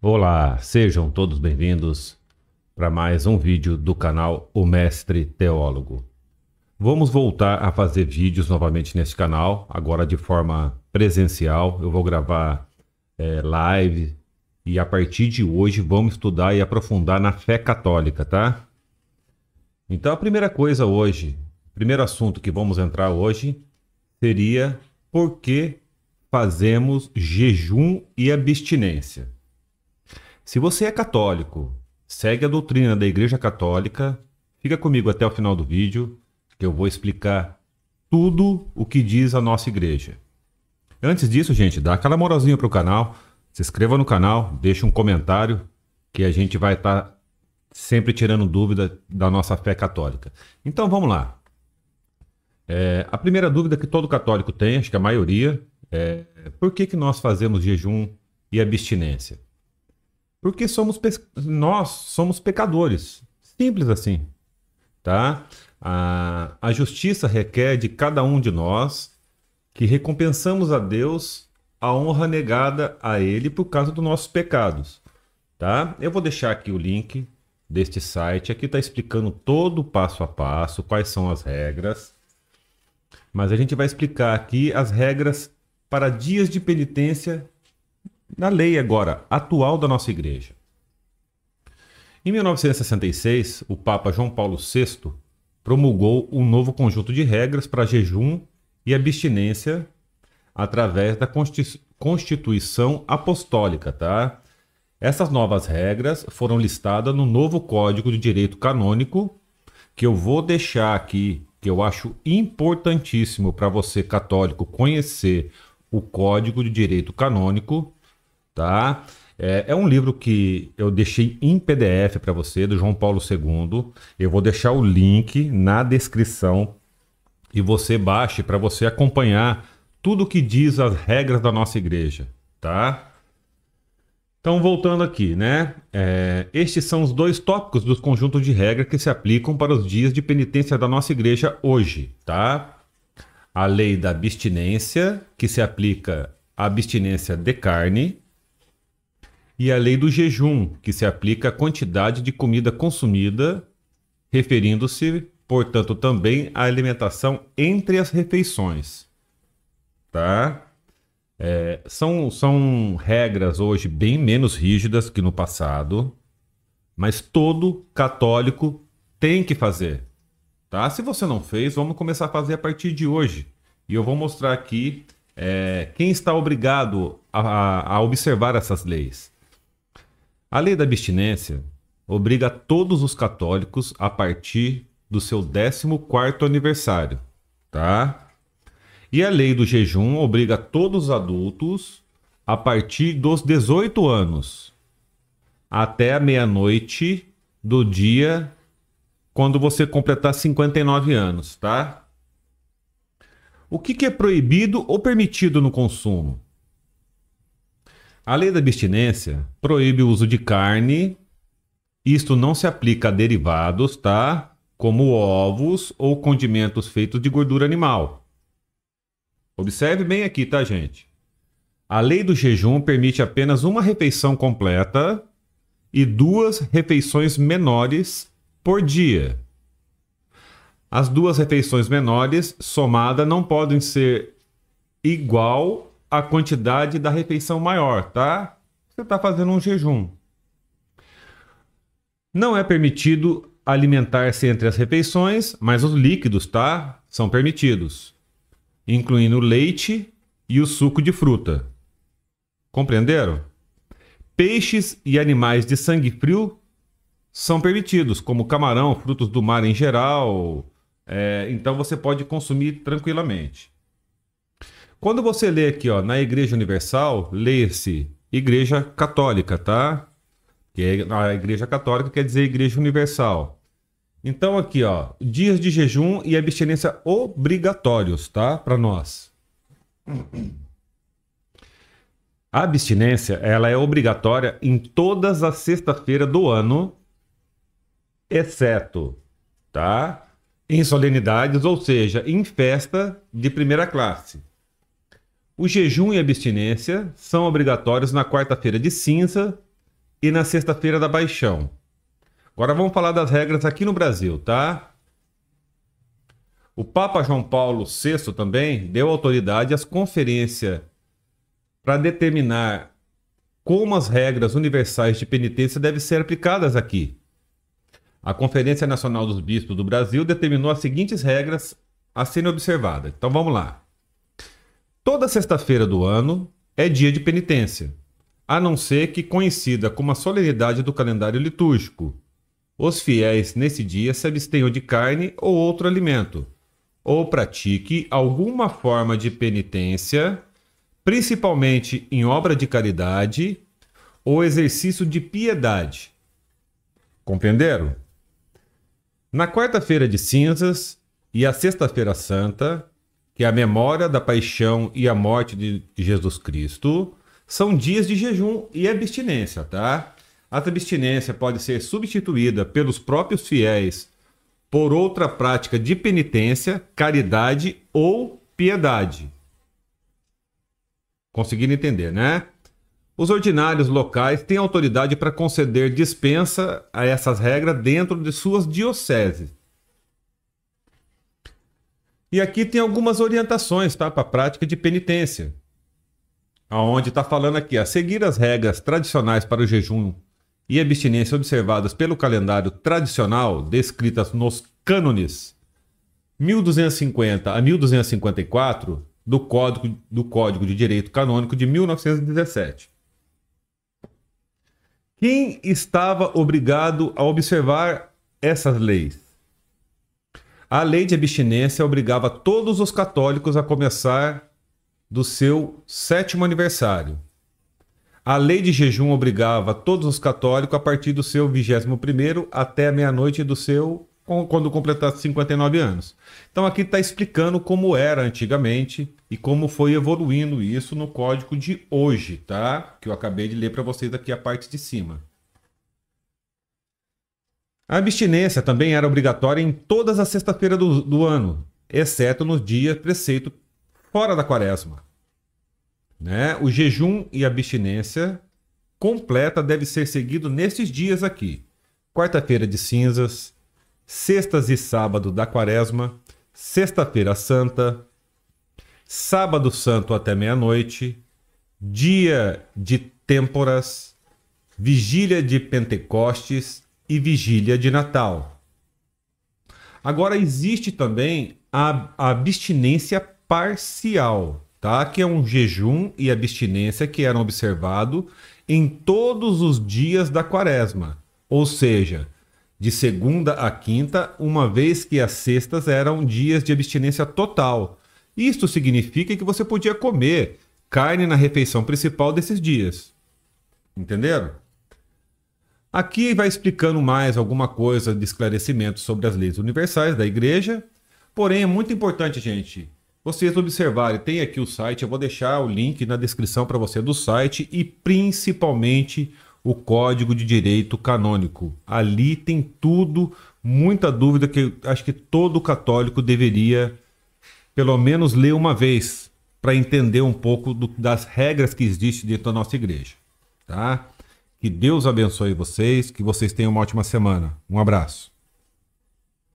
Olá, sejam todos bem-vindos para mais um vídeo do canal O Mestre Teólogo. Vamos voltar a fazer vídeos novamente nesse canal, agora de forma presencial. Eu vou gravar é, live e a partir de hoje vamos estudar e aprofundar na fé católica, tá? Então a primeira coisa hoje, primeiro assunto que vamos entrar hoje seria por que fazemos jejum e abstinência. Se você é católico, segue a doutrina da Igreja Católica, fica comigo até o final do vídeo, que eu vou explicar tudo o que diz a nossa igreja. Antes disso, gente, dá aquela moralzinha pro canal, se inscreva no canal, deixa um comentário, que a gente vai estar tá sempre tirando dúvida da nossa fé católica. Então vamos lá. É, a primeira dúvida que todo católico tem, acho que a maioria, é por que, que nós fazemos jejum e abstinência? Porque somos pe... nós somos pecadores. Simples assim. Tá? A, a justiça requer de cada um de nós que recompensamos a Deus a honra negada a ele por causa dos nossos pecados. Tá? Eu vou deixar aqui o link deste site. Aqui está explicando todo o passo a passo, quais são as regras. Mas a gente vai explicar aqui as regras para dias de penitência na lei agora atual da nossa igreja. Em 1966, o Papa João Paulo VI promulgou um novo conjunto de regras para jejum e abstinência através da Constituição Apostólica, tá? Essas novas regras foram listadas no novo Código de Direito Canônico, que eu vou deixar aqui, que eu acho importantíssimo para você católico conhecer o Código de Direito Canônico, tá? É, é, um livro que eu deixei em PDF para você, do João Paulo II. Eu vou deixar o link na descrição e você baixe para você acompanhar tudo que diz as regras da nossa igreja, tá? Então, voltando aqui, né? É, estes são os dois tópicos dos conjuntos de regras que se aplicam para os dias de penitência da nossa igreja hoje, tá? A lei da abstinência, que se aplica à abstinência de carne, e a lei do jejum, que se aplica à quantidade de comida consumida, referindo-se, portanto, também à alimentação entre as refeições. Tá? É, são, são regras hoje bem menos rígidas que no passado, mas todo católico tem que fazer. Tá? Se você não fez, vamos começar a fazer a partir de hoje. E eu vou mostrar aqui é, quem está obrigado a, a observar essas leis. A lei da abstinência obriga todos os católicos a partir do seu 14º aniversário, tá? E a lei do jejum obriga todos os adultos a partir dos 18 anos até a meia-noite do dia quando você completar 59 anos, tá? O que, que é proibido ou permitido no consumo? A lei da abstinência proíbe o uso de carne. Isto não se aplica a derivados, tá? Como ovos ou condimentos feitos de gordura animal. Observe bem aqui, tá, gente? A lei do jejum permite apenas uma refeição completa e duas refeições menores por dia. As duas refeições menores somadas não podem ser igual a quantidade da refeição maior, tá? Você está fazendo um jejum. Não é permitido alimentar-se entre as refeições, mas os líquidos, tá? São permitidos, incluindo leite e o suco de fruta. Compreenderam? Peixes e animais de sangue frio são permitidos, como camarão, frutos do mar em geral. É, então você pode consumir tranquilamente. Quando você lê aqui, ó, na Igreja Universal, lê-se Igreja Católica, tá? Que é, a Igreja Católica quer dizer Igreja Universal. Então aqui, ó, dias de jejum e abstinência obrigatórios, tá? Para nós. A abstinência, ela é obrigatória em todas as sexta feiras do ano, exceto, tá? Em solenidades, ou seja, em festa de primeira classe. O jejum e a abstinência são obrigatórios na quarta-feira de cinza e na sexta-feira da paixão. Agora vamos falar das regras aqui no Brasil, tá? O Papa João Paulo VI também deu autoridade às conferências para determinar como as regras universais de penitência devem ser aplicadas aqui. A Conferência Nacional dos Bispos do Brasil determinou as seguintes regras a serem observadas. Então vamos lá. Toda sexta-feira do ano é dia de penitência, a não ser que coincida com uma solenidade do calendário litúrgico. Os fiéis nesse dia se abstenham de carne ou outro alimento, ou pratique alguma forma de penitência, principalmente em obra de caridade ou exercício de piedade. Compreenderam? Na quarta-feira de cinzas e a sexta-feira santa, que a memória da paixão e a morte de Jesus Cristo são dias de jejum e abstinência, tá? A abstinência pode ser substituída pelos próprios fiéis por outra prática de penitência, caridade ou piedade. Conseguindo entender, né? Os ordinários locais têm autoridade para conceder dispensa a essas regras dentro de suas dioceses e aqui tem algumas orientações tá, para a prática de penitência. Onde está falando aqui, a seguir as regras tradicionais para o jejum e abstinência observadas pelo calendário tradicional, descritas nos cânones 1250 a 1254 do Código, do Código de Direito Canônico de 1917. Quem estava obrigado a observar essas leis? A lei de abstinência obrigava todos os católicos a começar do seu sétimo aniversário. A lei de jejum obrigava todos os católicos a partir do seu vigésimo primeiro até a meia-noite do seu quando completasse 59 anos. Então aqui está explicando como era antigamente e como foi evoluindo isso no código de hoje, tá? Que eu acabei de ler para vocês aqui a parte de cima. A abstinência também era obrigatória em todas as sextas-feiras do, do, ano, exceto nos dias preceito fora da quaresma. Né? O jejum e a abstinência completa deve ser seguido nestes dias aqui: quarta-feira de cinzas, sextas e sábado da quaresma, sexta-feira santa, sábado santo até meia-noite, dia de têmporas, vigília de Pentecostes e vigília de Natal. Agora existe também a, abstinência parcial, tá? Que é um jejum e abstinência que eram observados em todos os dias da quaresma, ou seja, de segunda a quinta, uma vez que as sextas eram dias de abstinência total. Isto significa que você podia comer carne na refeição principal desses dias. Entenderam? Aqui vai explicando mais alguma coisa de esclarecimento sobre as leis universais da igreja. Porém, é muito importante, gente, vocês observarem. Tem aqui o site, eu vou deixar o link na descrição para você do site e principalmente o Código de Direito Canônico. Ali tem tudo, muita dúvida que acho que todo católico deveria pelo menos ler uma vez para entender um pouco do, das regras que existem dentro da nossa igreja, tá? Que Deus abençoe vocês, que vocês tenham uma ótima semana. Um abraço.